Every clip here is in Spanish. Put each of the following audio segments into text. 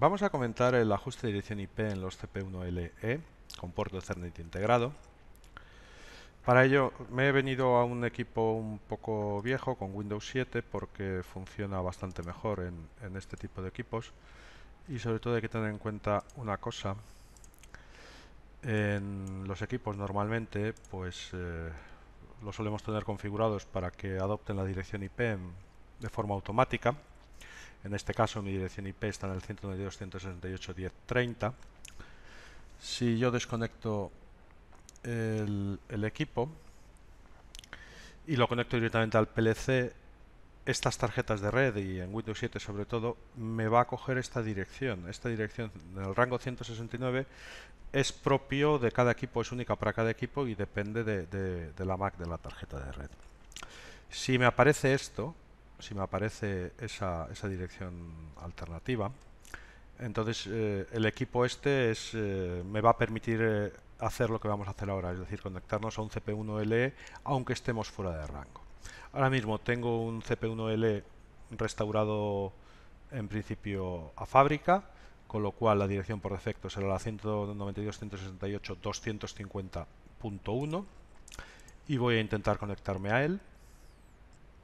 Vamos a comentar el ajuste de dirección IP en los CP1LE con puerto Ethernet integrado. Para ello me he venido a un equipo un poco viejo con Windows 7 porque funciona bastante mejor en, este tipo de equipos y sobre todo hay que tener en cuenta una cosa en los equipos normalmente pues eh, los solemos tener configurados para que adopten la dirección IP de forma automática en este caso mi dirección IP está en el 192.168.10.30. Si yo desconecto el, equipo y lo conecto directamente al PLC, estas tarjetas de red y en Windows 7 sobre todo, me va a coger esta dirección. Esta dirección en el rango 169 es propio de cada equipo, es única para cada equipo y depende de la MAC de la tarjeta de red. Si me aparece esto, si me aparece esa, dirección alternativa, entonces eh, el equipo este eh, me va a permitir eh, hacer lo que vamos a hacer ahora, es decir, conectarnos a un CP1LE aunque estemos fuera de rango. Ahora mismo tengo un CP1LE restaurado en principio a fábrica, con lo cual la dirección por defecto será la 192.168.250.1 y voy a intentar conectarme a él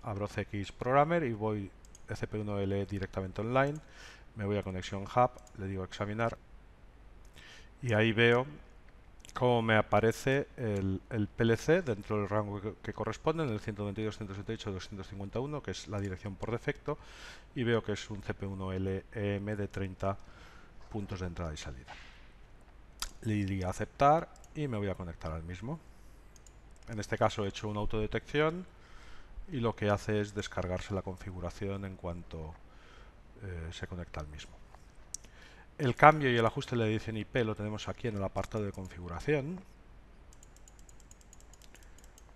abro CX Programmer y voy CP1L directamente online, me voy a Conexión Hub, le digo examinar y ahí veo cómo me aparece el, PLC dentro del rango que, corresponde, en el 122, 178, 251, que es la dirección por defecto, y veo que es un CP1LEM de 30 puntos de entrada y salida. Le diría aceptar y me voy a conectar al mismo. En este caso he hecho una autodetección, y lo que hace es descargarse la configuración en cuanto eh, se conecta al mismo. El cambio y el ajuste de la dirección IP lo tenemos aquí en el apartado de configuración.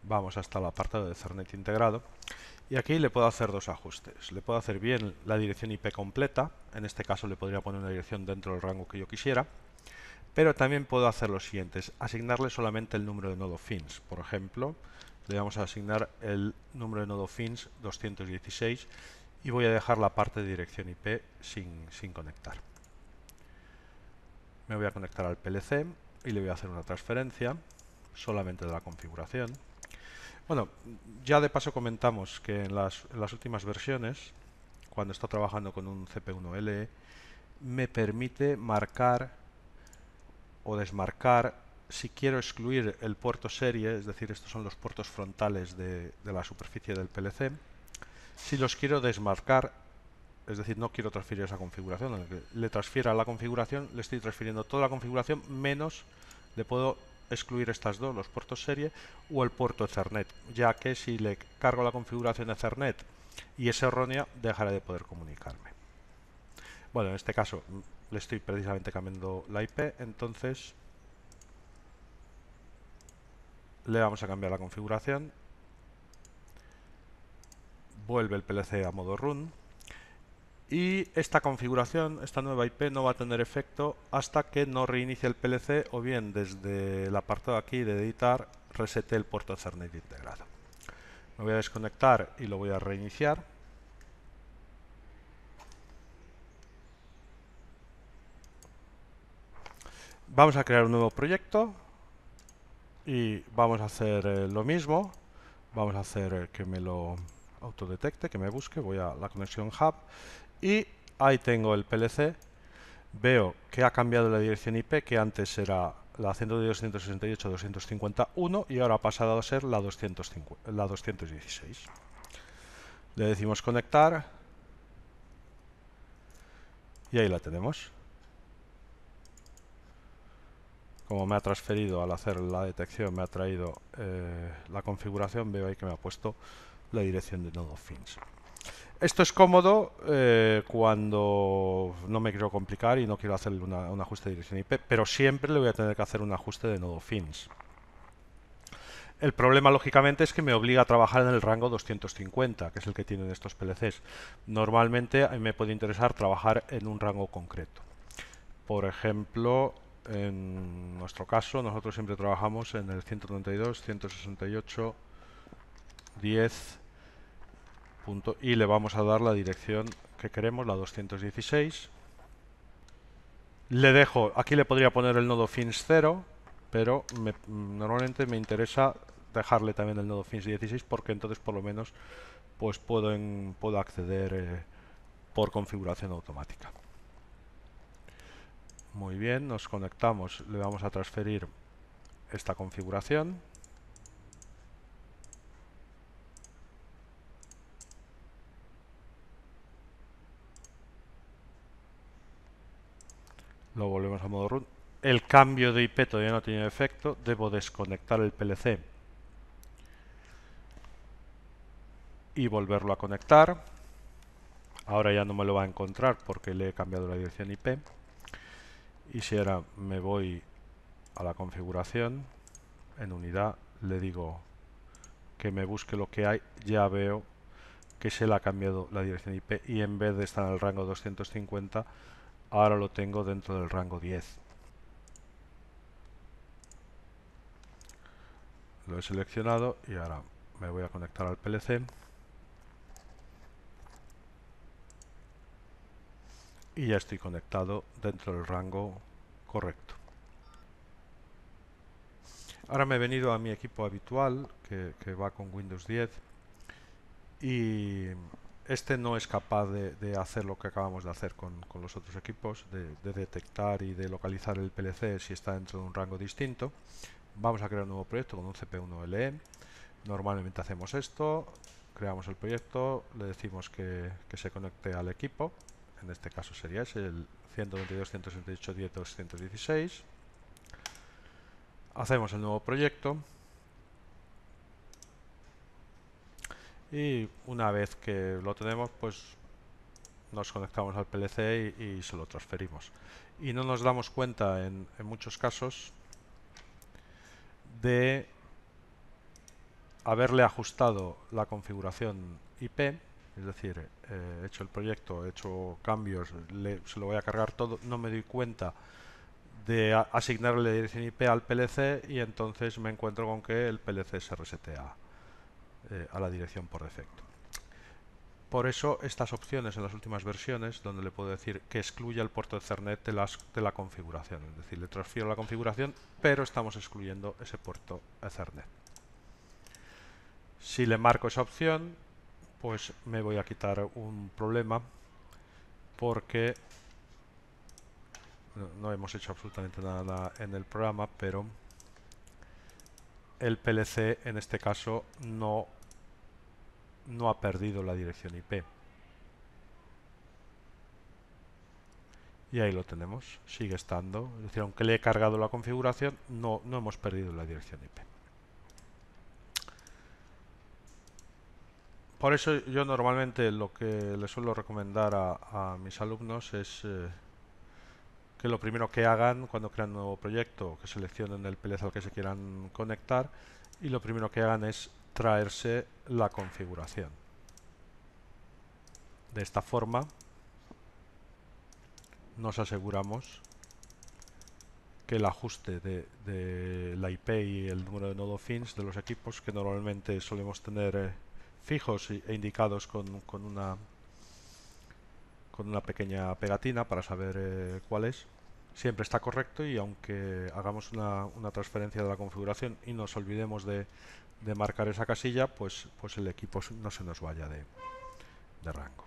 Vamos hasta el apartado de cernet integrado. Y aquí le puedo hacer dos ajustes. Le puedo hacer bien la dirección IP completa, en este caso le podría poner una dirección dentro del rango que yo quisiera, pero también puedo hacer los siguientes, asignarle solamente el número de nodo fins. Por ejemplo, le vamos a asignar el número de nodo fins 216 y voy a dejar la parte de dirección IP sin, conectar. Me voy a conectar al PLC y le voy a hacer una transferencia solamente de la configuración. Bueno, ya de paso comentamos que en las, en las últimas versiones, cuando está trabajando con un CP1L, me permite marcar o desmarcar si quiero excluir el puerto serie, es decir, estos son los puertos frontales de, la superficie del PLC, si los quiero desmarcar, es decir, no quiero transferir esa configuración, le transfiera la configuración, le estoy transfiriendo toda la configuración menos le puedo excluir estas dos, los puertos serie o el puerto Ethernet, ya que si le cargo la configuración Ethernet y es errónea, dejaré de poder comunicarme. Bueno, en este caso le estoy precisamente cambiando la IP, entonces le vamos a cambiar la configuración. Vuelve el PLC a modo run. Y esta configuración, esta nueva IP, no va a tener efecto hasta que no reinicie el PLC o bien desde el apartado aquí de editar resete el puerto Ethernet integrado. Me voy a desconectar y lo voy a reiniciar. Vamos a crear un nuevo proyecto y vamos a hacer eh, lo mismo vamos a hacer eh, que me lo autodetecte, que me busque, voy a la conexión hub y ahí tengo el PLC veo que ha cambiado la dirección IP que antes era la 251 y ahora ha pasado a ser la 216 le decimos conectar y ahí la tenemos como me ha transferido al hacer la detección, me ha traído eh, la configuración, veo ahí que me ha puesto la dirección de nodo fins. Esto es cómodo eh, cuando no me quiero complicar y no quiero hacer un ajuste de dirección IP, pero siempre le voy a tener que hacer un ajuste de nodo fins. El problema, lógicamente, es que me obliga a trabajar en el rango 250, que es el que tienen estos PLCs. Normalmente a me puede interesar trabajar en un rango concreto. Por ejemplo, en nuestro caso nosotros siempre trabajamos en el 132, 168, 10 punto, y le vamos a dar la dirección que queremos, la 216. Le dejo, aquí le podría poner el nodo fins 0, pero normalmente me interesa dejarle también el nodo fins 16 porque entonces por lo menos pues puedo, puedo acceder eh, por configuración automática. Muy bien, nos conectamos, le vamos a transferir esta configuración. Lo volvemos a modo RUN El cambio de IP todavía no tiene efecto, debo desconectar el PLC y volverlo a conectar. Ahora ya no me lo va a encontrar porque le he cambiado la dirección IP y si ahora me voy a la configuración en unidad le digo que me busque lo que hay ya veo que se le ha cambiado la dirección IP y en vez de estar en el rango 250 ahora lo tengo dentro del rango 10 lo he seleccionado y ahora me voy a conectar al PLC y ya estoy conectado dentro del rango correcto. Ahora me he venido a mi equipo habitual que, va con Windows 10 y este no es capaz de, hacer lo que acabamos de hacer con, los otros equipos, de, detectar y de localizar el PLC si está dentro de un rango distinto. Vamos a crear un nuevo proyecto con un CP1LE. Normalmente hacemos esto, creamos el proyecto, le decimos que se conecte al equipo en este caso sería ese, el 122, Hacemos el nuevo proyecto. Y una vez que lo tenemos, pues nos conectamos al PLC y, se lo transferimos. Y no nos damos cuenta en muchos casos de haberle ajustado la configuración IP es decir, eh, he hecho el proyecto, he hecho cambios, se lo voy a cargar todo, no me doy cuenta de asignarle dirección IP al PLC y entonces me encuentro con que el PLC se resetea eh, a la dirección por defecto. Por eso estas opciones en las últimas versiones, donde le puedo decir que excluya el puerto Ethernet de, de la configuración, es decir, le transfiero la configuración, pero estamos excluyendo ese puerto Ethernet. Si le marco esa opción, pues me voy a quitar un problema porque no, hemos hecho absolutamente nada en el programa, pero el PLC en este caso no, no ha perdido la dirección IP. Y ahí lo tenemos, sigue estando. Es decir, aunque le he cargado la configuración, no, no hemos perdido la dirección IP. Por eso yo normalmente lo que les suelo recomendar a, mis alumnos es eh, que lo primero que hagan cuando crean un nuevo proyecto, que seleccionen el PLC al que se quieran conectar y lo primero que hagan es traerse la configuración. De esta forma nos aseguramos que el ajuste de, la IP y el número de nodo fins de los equipos que normalmente solemos tener eh, fijos e, e indicados con, una con una pequeña pegatina para saber eh, cuál es. Siempre está correcto y aunque hagamos una, transferencia de la configuración y nos olvidemos de, marcar esa casilla, pues, pues el equipo no se nos vaya de rango.